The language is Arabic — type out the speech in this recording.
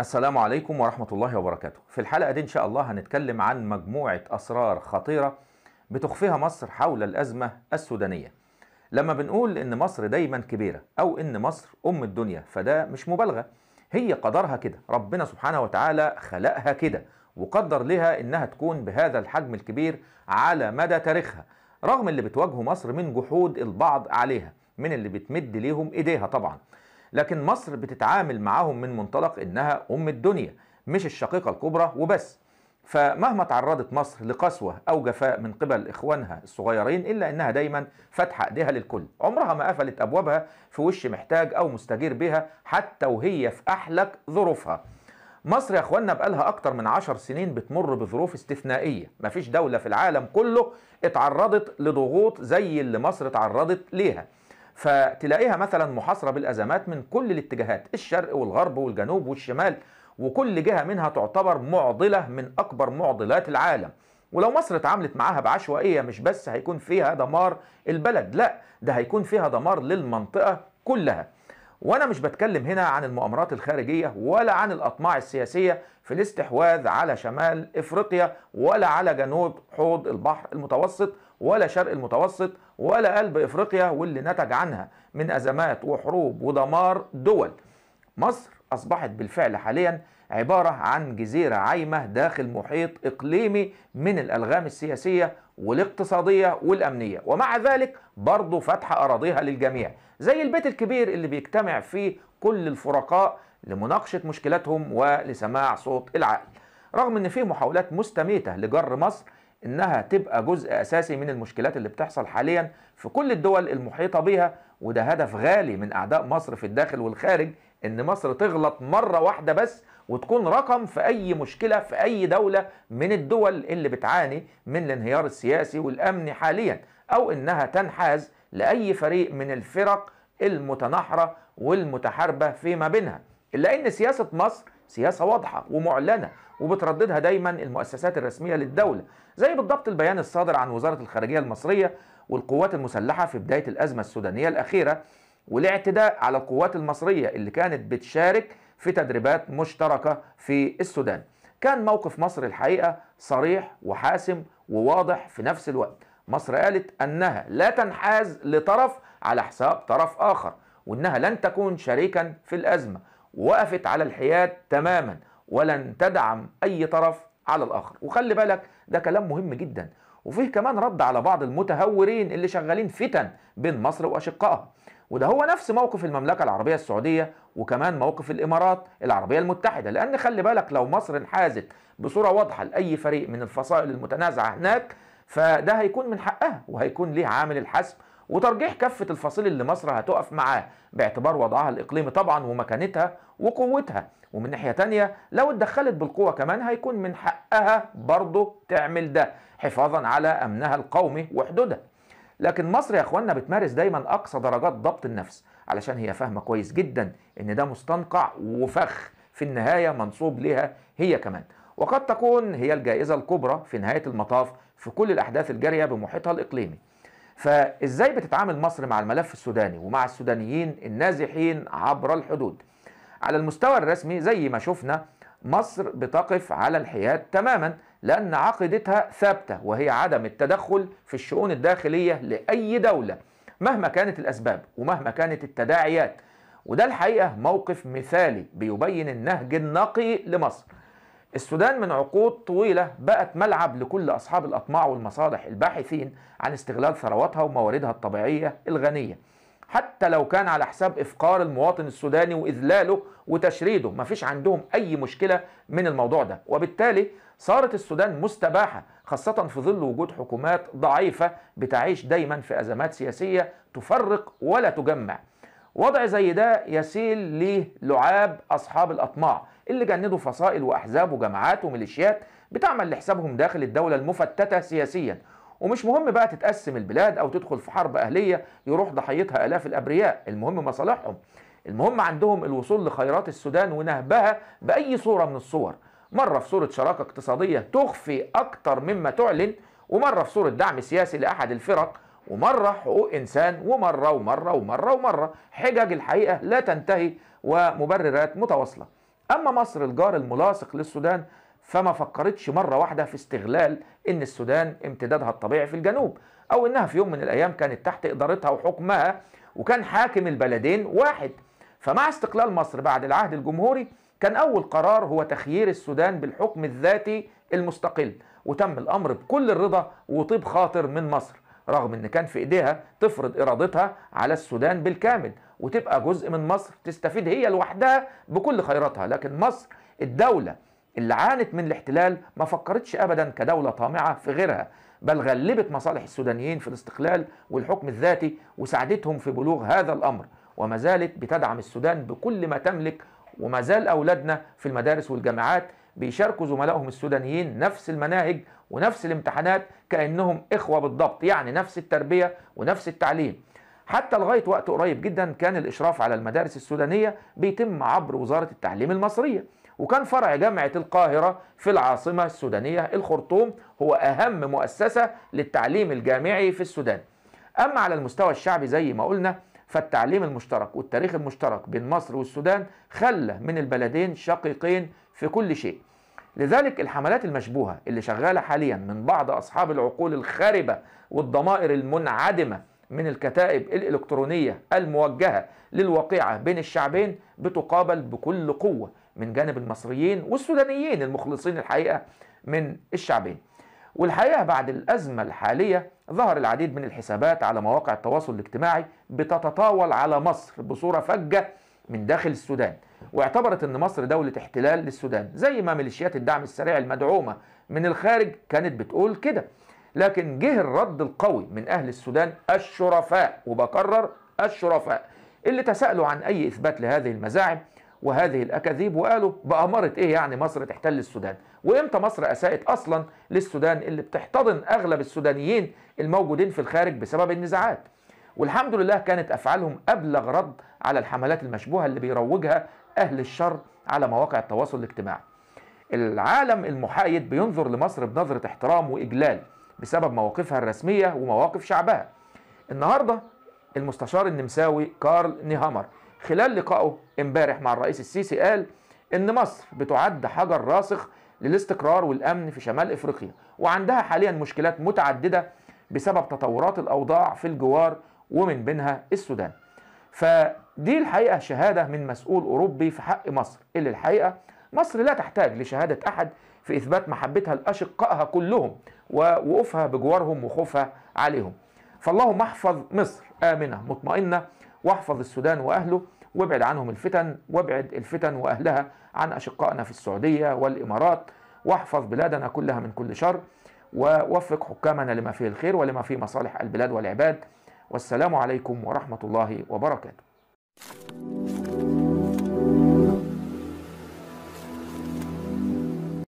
السلام عليكم ورحمة الله وبركاته في الحلقة دي إن شاء الله هنتكلم عن مجموعة أسرار خطيرة بتخفيها مصر حول الأزمة السودانية لما بنقول إن مصر دايما كبيرة أو إن مصر أم الدنيا فده مش مبالغة هي قدرها كده ربنا سبحانه وتعالى خلقها كده وقدر لها إنها تكون بهذا الحجم الكبير على مدى تاريخها رغم اللي بتواجهه مصر من جحود البعض عليها من اللي بتمد ليهم إيديها طبعاً لكن مصر بتتعامل معاهم من منطلق انها ام الدنيا مش الشقيقه الكبرى وبس فمهما تعرضت مصر لقسوة أو جفاء من قبل إخوانها الصغيرين إلا أنها دايما فاتحة إيديها للكل عمرها ما قفلت أبوابها في وش محتاج أو مستجير بها حتى وهي في أحلك ظروفها مصر يا اخوانا بقالها اكتر من عشر سنين بتمر بظروف استثنائيه مفيش دوله في العالم كله اتعرضت لضغوط زي اللي مصر اتعرضت ليها فتلاقيها مثلا محاصرة بالأزمات من كل الاتجاهات الشرق والغرب والجنوب والشمال وكل جهة منها تعتبر معضلة من أكبر معضلات العالم ولو مصر اتعاملت معاها بعشوائية مش بس هيكون فيها دمار البلد لا ده هيكون فيها دمار للمنطقة كلها وانا مش بتكلم هنا عن المؤامرات الخارجيه ولا عن الاطماع السياسيه في الاستحواذ على شمال افريقيا ولا على جنوب حوض البحر المتوسط ولا شرق المتوسط ولا قلب افريقيا واللي نتج عنها من ازمات وحروب ودمار دول. مصر اصبحت بالفعل حاليا عباره عن جزيره عايمه داخل محيط اقليمي من الالغام السياسيه والاقتصاديه والامنيه، ومع ذلك برضه فتح اراضيها للجميع، زي البيت الكبير اللي بيجتمع فيه كل الفرقاء لمناقشه مشكلاتهم ولسماع صوت العقل. رغم ان في محاولات مستميته لجر مصر انها تبقى جزء اساسي من المشكلات اللي بتحصل حاليا في كل الدول المحيطه بها وده هدف غالي من اعداء مصر في الداخل والخارج ان مصر تغلط مره واحده بس وتكون رقم في اي مشكله في اي دوله من الدول اللي بتعاني من الانهيار السياسي والامني حاليا او انها تنحاز لاي فريق من الفرق المتناحره والمتحاربه فيما بينها الا ان سياسه مصر سياسة واضحة ومعلنة وبترددها دايما المؤسسات الرسمية للدولة زي بالضبط البيان الصادر عن وزارة الخارجية المصرية والقوات المسلحة في بداية الأزمة السودانية الأخيرة والاعتداء على القوات المصرية اللي كانت بتشارك في تدريبات مشتركة في السودان كان موقف مصر الحقيقة صريح وحاسم وواضح في نفس الوقت مصر قالت أنها لا تنحاز لطرف على حساب طرف آخر وأنها لن تكون شريكا في الأزمة وقفت على الحياد تماما ولن تدعم أي طرف على الآخر وخلي بالك ده كلام مهم جدا وفيه كمان رد على بعض المتهورين اللي شغالين فتن بين مصر وأشقائها وده هو نفس موقف المملكة العربية السعودية وكمان موقف الإمارات العربية المتحدة لأن خلي بالك لو مصر انحازت بصورة واضحة لأي فريق من الفصائل المتنازعة هناك فده هيكون من حقها وهيكون ليه عامل الحسم وترجيح كافة الفصيل اللي مصر هتقف معاه باعتبار وضعها الإقليمي طبعا ومكانتها وقوتها ومن ناحية تانية لو اتدخلت بالقوة كمان هيكون من حقها برضه تعمل ده حفاظا على أمنها القومي وحدودها لكن مصر يا اخوانا بتمارس دايما اقصى درجات ضبط النفس علشان هي فاهمه كويس جدا ان ده مستنقع وفخ في النهايه منصوب لها هي كمان وقد تكون هي الجائزه الكبرى في نهايه المطاف في كل الاحداث الجاريه بمحيطها الاقليمي فازاي بتتعامل مصر مع الملف السوداني ومع السودانيين النازحين عبر الحدود على المستوى الرسمي زي ما شفنا مصر بتقف على الحياد تماما لأن عقيدتها ثابتة وهي عدم التدخل في الشؤون الداخلية لأي دولة مهما كانت الأسباب ومهما كانت التداعيات وده الحقيقة موقف مثالي بيبين النهج النقي لمصر السودان من عقود طويلة بقت ملعب لكل أصحاب الأطماع والمصالح الباحثين عن استغلال ثرواتها ومواردها الطبيعية الغنية حتى لو كان على حساب إفقار المواطن السوداني وإذلاله وتشريده مفيش عندهم أي مشكلة من الموضوع ده وبالتالي صارت السودان مستباحة خاصة في ظل وجود حكومات ضعيفة بتعيش دايما في أزمات سياسية تفرق ولا تجمع وضع زي ده يسيل ليه لعاب أصحاب الأطماع اللي جندوا فصائل وأحزاب وجماعات وميليشيات بتعمل لحسابهم داخل الدولة المفتتة سياسيا ومش مهم بقى تتقسم البلاد أو تدخل في حرب أهلية يروح ضحيتها آلاف الأبرياء المهم مصالحهم المهم عندهم الوصول لخيرات السودان ونهبها بأي صورة من الصور مرة في صورة شراكة اقتصادية تخفي أكتر مما تعلن ومرة في صورة دعم سياسي لأحد الفرق ومرة حقوق إنسان ومرة ومرة ومرة ومرة حجج الحقيقة لا تنتهي ومبررات متواصلة أما مصر الجار الملاصق للسودان فما فكرتش مرة واحدة في استغلال إن السودان امتدادها الطبيعي في الجنوب أو إنها في يوم من الأيام كانت تحت إدارتها وحكمها وكان حاكم البلدين واحد فمع استقلال مصر بعد العهد الجمهوري كان أول قرار هو تخيير السودان بالحكم الذاتي المستقل وتم الأمر بكل الرضا وطيب خاطر من مصر رغم ان كان في ايديها تفرض ارادتها على السودان بالكامل وتبقى جزء من مصر تستفيد هي لوحدها بكل خيراتها لكن مصر الدولة اللي عانت من الاحتلال ما فكرتش أبدا كدولة طامعة في غيرها بل غلبت مصالح السودانيين في الاستقلال والحكم الذاتي وساعدتهم في بلوغ هذا الأمر وما زالت بتدعم السودان بكل ما تملك وما زال أولادنا في المدارس والجامعات بيشاركوا زملائهم السودانيين نفس المناهج ونفس الامتحانات كأنهم إخوة بالضبط يعني نفس التربية ونفس التعليم حتى لغاية وقت قريب جدا كان الإشراف على المدارس السودانية بيتم عبر وزارة التعليم المصرية وكان فرع جامعة القاهرة في العاصمة السودانية الخرطوم هو أهم مؤسسة للتعليم الجامعي في السودان أما على المستوى الشعبي زي ما قلنا فالتعليم المشترك والتاريخ المشترك بين مصر والسودان خلى من البلدين شقيقين في كل شيء لذلك الحملات المشبوهة اللي شغالة حاليا من بعض أصحاب العقول الخاربة والضمائر المنعدمة من الكتائب الإلكترونية الموجهة للوقيعة بين الشعبين بتقابل بكل قوة من جانب المصريين والسودانيين المخلصين الحقيقة من الشعبين والحقيقة بعد الأزمة الحالية ظهر العديد من الحسابات على مواقع التواصل الاجتماعي بتتطاول على مصر بصورة فجة من داخل السودان واعتبرت ان مصر دولة احتلال للسودان زي ما ميليشيات الدعم السريع المدعومة من الخارج كانت بتقول كده لكن جه الرد القوي من أهل السودان الشرفاء وبكرر الشرفاء اللي تسألوا عن أي إثبات لهذه المزاعم وهذه الأكاذيب وقالوا بأمارة إيه يعني مصر تحتل السودان وإمتى مصر أساءت أصلا للسودان اللي بتحتضن أغلب السودانيين الموجودين في الخارج بسبب النزاعات والحمد لله كانت أفعالهم أبلغ رد على الحملات المشبوهة اللي بيروجها أهل الشر على مواقع التواصل الاجتماعي العالم المحايد بينظر لمصر بنظرة احترام وإجلال بسبب مواقفها الرسمية ومواقف شعبها النهاردة المستشار النمساوي كارل نيهامر خلال لقائه امبارح مع الرئيس السيسي قال ان مصر بتعد حجر راسخ للاستقرار والامن في شمال افريقيا وعندها حاليا مشكلات متعدده بسبب تطورات الاوضاع في الجوار ومن بينها السودان فدي الحقيقه شهاده من مسؤول اوروبي في حق مصر اللي الحقيقه مصر لا تحتاج لشهادة أحد في إثبات محبتها لأشقائها كلهم ووقوفها بجوارهم وخوفها عليهم فاللهم احفظ مصر آمنة مطمئنة واحفظ السودان وأهله وابعد عنهم الفتن وابعد الفتن وأهلها عن أشقائنا في السعودية والإمارات واحفظ بلادنا كلها من كل شر ووفق حكامنا لما فيه الخير ولما فيه مصالح البلاد والعباد والسلام عليكم ورحمة الله وبركاته